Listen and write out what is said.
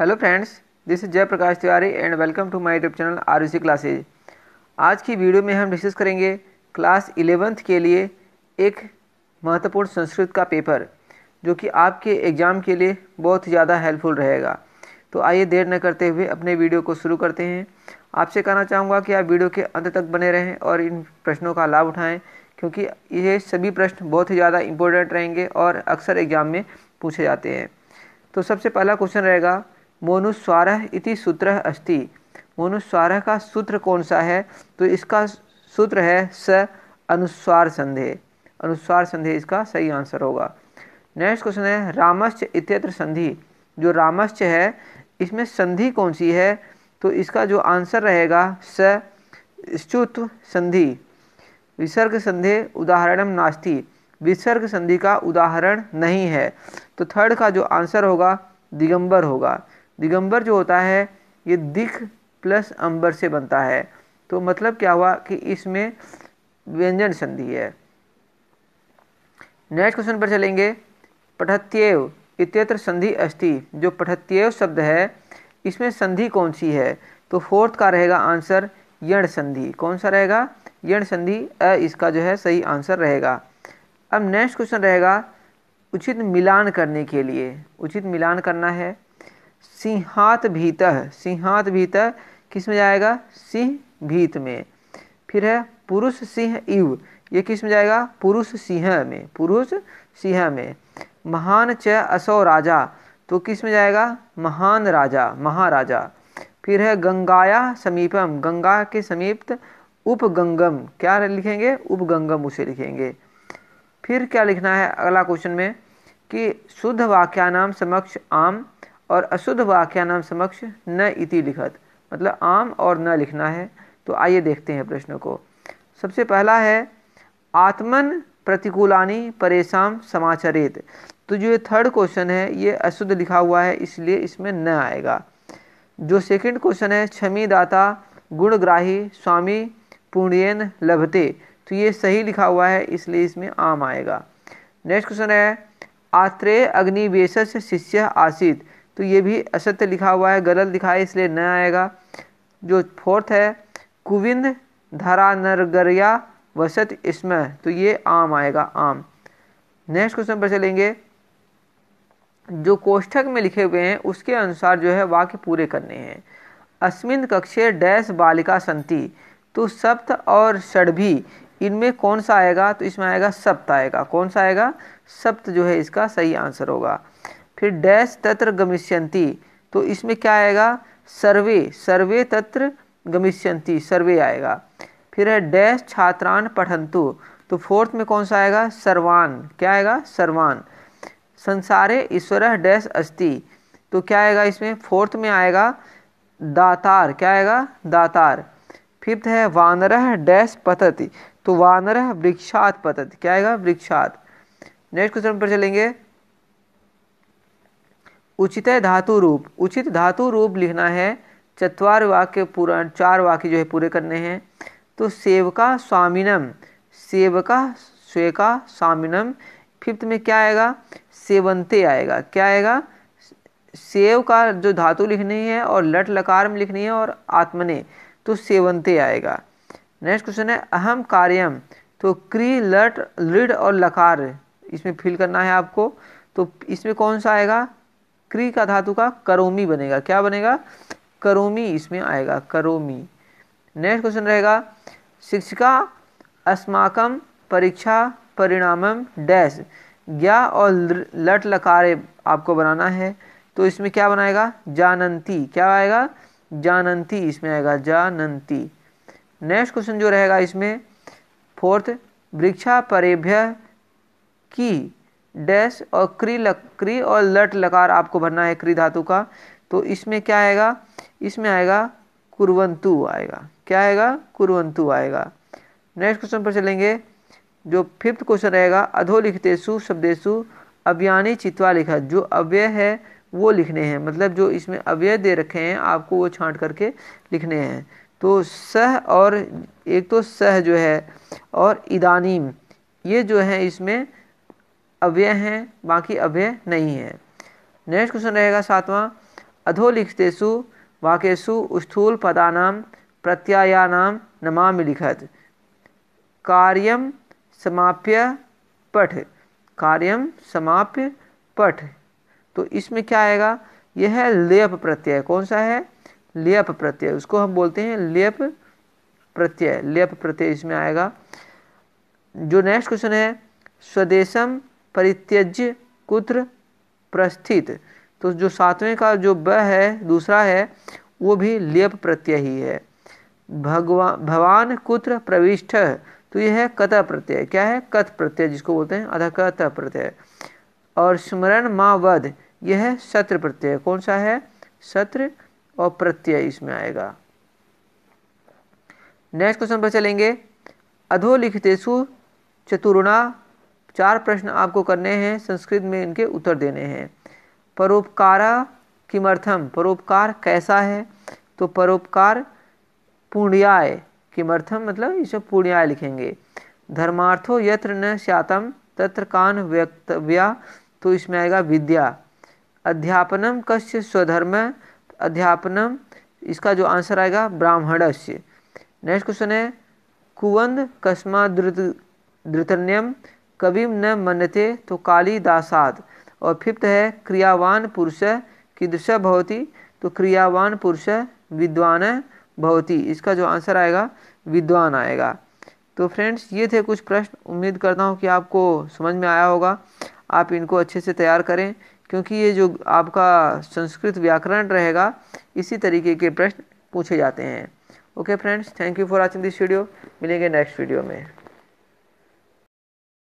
hello friends this is Jay Prakash Tiwari and welcome to my YouTube channel R classes आज की video में हम discuss करेंगे क्लास इलेवेंथ के लिए एक महत्वपूर्ण संस्कृत का पेपर जो कि आपके एग्ज़ाम के लिए बहुत ज़्यादा हेल्पफुल रहेगा तो आइए देर न करते हुए अपने वीडियो को शुरू करते हैं आपसे कहना चाहूँगा कि आप वीडियो के अंत तक बने रहें और इन प्रश्नों का लाभ उठाएँ क्योंकि ये सभी प्रश्न बहुत ही ज़्यादा इम्पोर्टेंट रहेंगे और अक्सर एग्ज़ाम में पूछे जाते हैं तो सबसे पहला क्वेश्चन रहेगा मोनुस्वार इति सूत्र अस्ति मोनुस्वार का सूत्र कौन सा है तो इसका सूत्र है स अनुस्वार संधेह अनुस्वार संधे इसका सही आंसर होगा नेक्स्ट क्वेश्चन है रामश्च इत्यत्र संधि जो रामश्च है इसमें संधि कौन सी है तो इसका जो आंसर रहेगा स स्तुत्व संधि विसर्ग संधि उदाहरणम नास्ति विसर्ग संधि का उदाहरण नहीं है तो थर्ड का जो आंसर होगा दिगंबर होगा दिगंबर जो होता है ये दिख प्लस अंबर से बनता है तो मतलब क्या हुआ कि इसमें व्यंजन संधि है नेक्स्ट क्वेश्चन पर चलेंगे पठत्येव इत्यत्र संधि अस्थि जो पठत्येव शब्द है इसमें संधि कौन सी है तो फोर्थ का रहेगा आंसर यण संधि कौन सा रहेगा यण संधि अ इसका जो है सही आंसर रहेगा अब नेक्स्ट क्वेश्चन रहेगा उचित मिलान करने के लिए उचित मिलान करना है सिंहात भीतः सिंहात भीतः किस में जाएगा सिंह भीत में फिर है पुरुष सिंह इव ये किस में जाएगा पुरुष सिंह में पुरुष सिंह में महान च असो राजा तो किस में जाएगा महान राजा महाराजा फिर है गंगाया समीपम गंगा के समीप उपगंगम क्या लिखेंगे उपगंगम उसे लिखेंगे फिर क्या लिखना है अगला क्वेश्चन में कि शुद्ध वाक्यानाम समक्ष आम और अशुद्ध नाम समक्ष न इति लिखत मतलब आम और न लिखना है तो आइए देखते हैं प्रश्न को सबसे पहला है आत्मन प्रतिकूलानी परेशान समाचारित तो जो ये थर्ड क्वेश्चन है ये अशुद्ध लिखा हुआ है इसलिए इसमें न आएगा जो सेकंड क्वेश्चन है छमी दाता गुणग्राही स्वामी पुण्यन लभते तो ये सही लिखा हुआ है इसलिए इसमें आम आएगा नेक्स्ट क्वेश्चन है आत्रेय अग्निवेश शिष्य आसित तो ये भी असत्य लिखा हुआ है गलत लिखा है इसलिए न आएगा जो फोर्थ है कुविंद धरा नरगरिया वसत इसमें तो ये आम आएगा आम नेक्स्ट क्वेश्चन पर चलेंगे जो कोष्ठक में लिखे हुए हैं उसके अनुसार जो है वाक्य पूरे करने हैं अस्मिन कक्षे डैश बालिका संति तो सप्त और षडभी इनमें कौन सा आएगा तो इसमें आएगा सप्त आएगा कौन सा आएगा सप्त जो है इसका सही आंसर होगा फिर डैश तत्र गमिष्यंती तो इसमें क्या आएगा सर्वे सर्वे तत्र गमिष्यंती सर्वे आएगा फिर है डैश छात्रान पठंतु तो फोर्थ में कौन सा आएगा सर्वान क्या आएगा सर्वान संसारे ईश्वर डैश अस्ति तो क्या आएगा इसमें फोर्थ में आएगा दातार क्या आएगा दातार फिफ्थ है वानर डैश पतति तो वानर वृक्षात पतति क्या आएगा वृक्षात नेक्स्ट क्वेश्चन पर चलेंगे उचित धातु रूप उचित धातु रूप लिखना है चतवार वाक्य पूरा चार वाक्य जो है पूरे करने हैं तो सेवका स्वामिनम सेवका स्वेका स्वामिनम फिफ्थ में क्या आएगा सेवंते आएगा क्या आएगा सेव का जो धातु लिखनी है और लट लकार में लिखनी है और आत्मने तो सेवंते आएगा नेक्स्ट क्वेश्चन है अहम कार्यम तो क्री लट लिड और लकार इसमें फिल करना है आपको तो इसमें कौन सा आएगा क्री का धातु का करोमी बनेगा क्या बनेगा करोमी इसमें आएगा करोमी नेक्स्ट क्वेश्चन रहेगा शिक्षिका अस्माकम परीक्षा परिणामम डैश ज्ञा और लट लकारे आपको बनाना है तो इसमें क्या बनाएगा जानंती क्या आएगा जानंती इसमें आएगा जानंती नेक्स्ट क्वेश्चन जो रहेगा इसमें फोर्थ वृक्षा परेभ्य की डैश और क्री लक क्री और लट लकार आपको भरना है क्री धातु का तो इसमें क्या आएगा इसमें आएगा कुरवंतु आएगा क्या आएगा कुरवंतु आएगा नेक्स्ट क्वेश्चन पर चलेंगे जो फिफ्थ क्वेश्चन रहेगा अधोलिखितेशु शब्देशु अव्यानी चित्वा लिखा जो अव्यय है वो लिखने हैं मतलब जो इसमें अव्यय दे रखे हैं आपको वो छांट करके लिखने हैं तो सह और एक तो सह जो है और इदानीम ये जो है इसमें अव्यय हैं बाकी अव्यय नहीं है नेक्स्ट क्वेश्चन रहेगा सातवां अधोलिखितेशु वाक्यसु स्थूल पदानाम प्रत्यायानाम नमामि लिखत कार्यम समाप्य पठ कार्यम समाप्य पठ तो इसमें क्या आएगा यह है लेप प्रत्यय कौन सा है लेप प्रत्यय उसको हम बोलते हैं लेप प्रत्यय लेप प्रत्यय इसमें आएगा जो नेक्स्ट क्वेश्चन है स्वदेशम परित्यज्य कुत्र प्रस्थित तो जो सातवें का जो ब है दूसरा है वो भी लेप प्रत्यय ही है भगवान भवान कुत्र प्रविष्ट तो यह है कत प्रत्यय क्या है कथ प्रत्यय जिसको बोलते हैं अध प्रत्यय और स्मरण माँ वध यह है सत्र प्रत्यय कौन सा है सत्र और प्रत्यय इसमें आएगा नेक्स्ट क्वेश्चन पर चलेंगे अधोलिखितेशु चतुर्णा चार प्रश्न आपको करने हैं संस्कृत में इनके उत्तर देने हैं परोपकारा किमर्थम परोपकार कैसा है तो परोपकार पुण्याय किमर्थम मतलब इसे पुण्याय लिखेंगे धर्मार्थो यत्र न श्यातम तत्र कान व्यक्तव्या तो इसमें आएगा विद्या अध्यापनम कश्य स्वधर्म अध्यापनम इसका जो आंसर आएगा ब्राह्मणस्य नेक्स्ट क्वेश्चन है कुवंद कस्मा द्रुत धृतन्यम द्रुत, कवि न मनते तो कालिदासाद और फिफ्थ है क्रियावान पुरुष कीदृश भवती तो क्रियावान पुरुष विद्वान भवती इसका जो आंसर आएगा विद्वान आएगा तो फ्रेंड्स ये थे कुछ प्रश्न उम्मीद करता हूँ कि आपको समझ में आया होगा आप इनको अच्छे से तैयार करें क्योंकि ये जो आपका संस्कृत व्याकरण रहेगा इसी तरीके के प्रश्न पूछे जाते हैं okay friends thank you for watching this video मिलेंगे नेक्स्ट वीडियो में